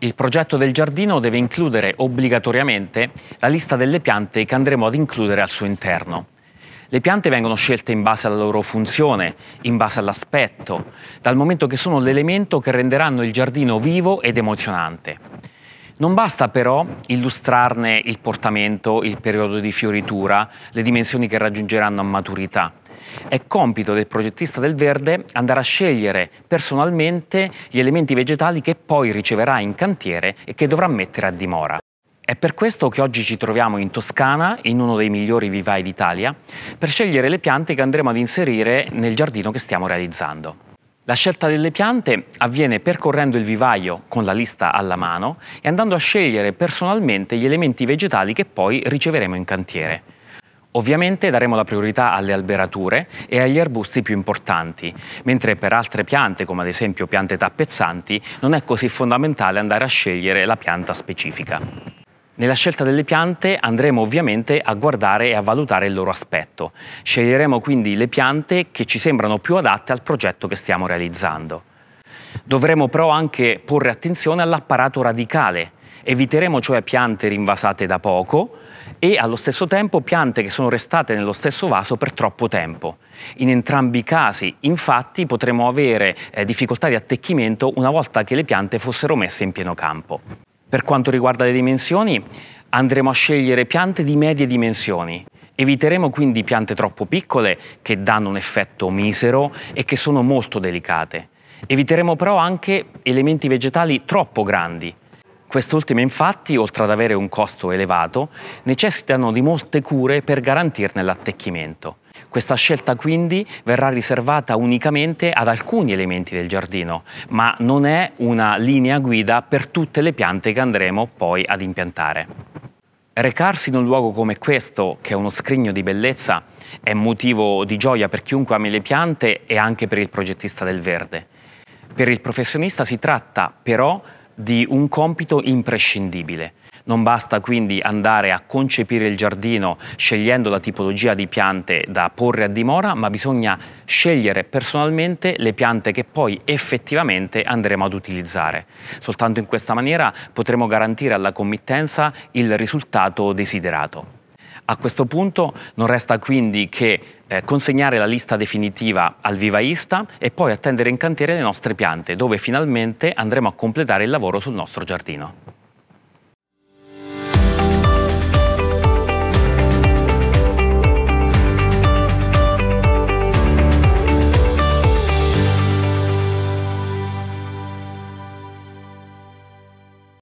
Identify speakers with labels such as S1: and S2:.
S1: Il progetto del giardino deve includere obbligatoriamente la lista delle piante che andremo ad includere al suo interno. Le piante vengono scelte in base alla loro funzione, in base all'aspetto, dal momento che sono l'elemento che renderanno il giardino vivo ed emozionante. Non basta però illustrarne il portamento, il periodo di fioritura, le dimensioni che raggiungeranno a maturità. È compito del progettista del verde andare a scegliere personalmente gli elementi vegetali che poi riceverà in cantiere e che dovrà mettere a dimora. È per questo che oggi ci troviamo in Toscana, in uno dei migliori vivai d'Italia, per scegliere le piante che andremo ad inserire nel giardino che stiamo realizzando. La scelta delle piante avviene percorrendo il vivaio con la lista alla mano e andando a scegliere personalmente gli elementi vegetali che poi riceveremo in cantiere. Ovviamente daremo la priorità alle alberature e agli arbusti più importanti, mentre per altre piante, come ad esempio piante tappezzanti, non è così fondamentale andare a scegliere la pianta specifica. Nella scelta delle piante andremo ovviamente a guardare e a valutare il loro aspetto. Sceglieremo quindi le piante che ci sembrano più adatte al progetto che stiamo realizzando. Dovremo però anche porre attenzione all'apparato radicale Eviteremo cioè piante rinvasate da poco e allo stesso tempo piante che sono restate nello stesso vaso per troppo tempo. In entrambi i casi, infatti, potremo avere eh, difficoltà di attecchimento una volta che le piante fossero messe in pieno campo. Per quanto riguarda le dimensioni, andremo a scegliere piante di medie dimensioni. Eviteremo quindi piante troppo piccole che danno un effetto misero e che sono molto delicate. Eviteremo però anche elementi vegetali troppo grandi, Quest'ultime infatti, oltre ad avere un costo elevato, necessitano di molte cure per garantirne l'attecchimento. Questa scelta quindi verrà riservata unicamente ad alcuni elementi del giardino, ma non è una linea guida per tutte le piante che andremo poi ad impiantare. Recarsi in un luogo come questo, che è uno scrigno di bellezza, è motivo di gioia per chiunque ami le piante e anche per il progettista del verde. Per il professionista si tratta però di un compito imprescindibile. Non basta quindi andare a concepire il giardino scegliendo la tipologia di piante da porre a dimora, ma bisogna scegliere personalmente le piante che poi effettivamente andremo ad utilizzare. Soltanto in questa maniera potremo garantire alla committenza il risultato desiderato. A questo punto non resta quindi che eh, consegnare la lista definitiva al vivaista e poi attendere in cantiere le nostre piante, dove finalmente andremo a completare il lavoro sul nostro giardino.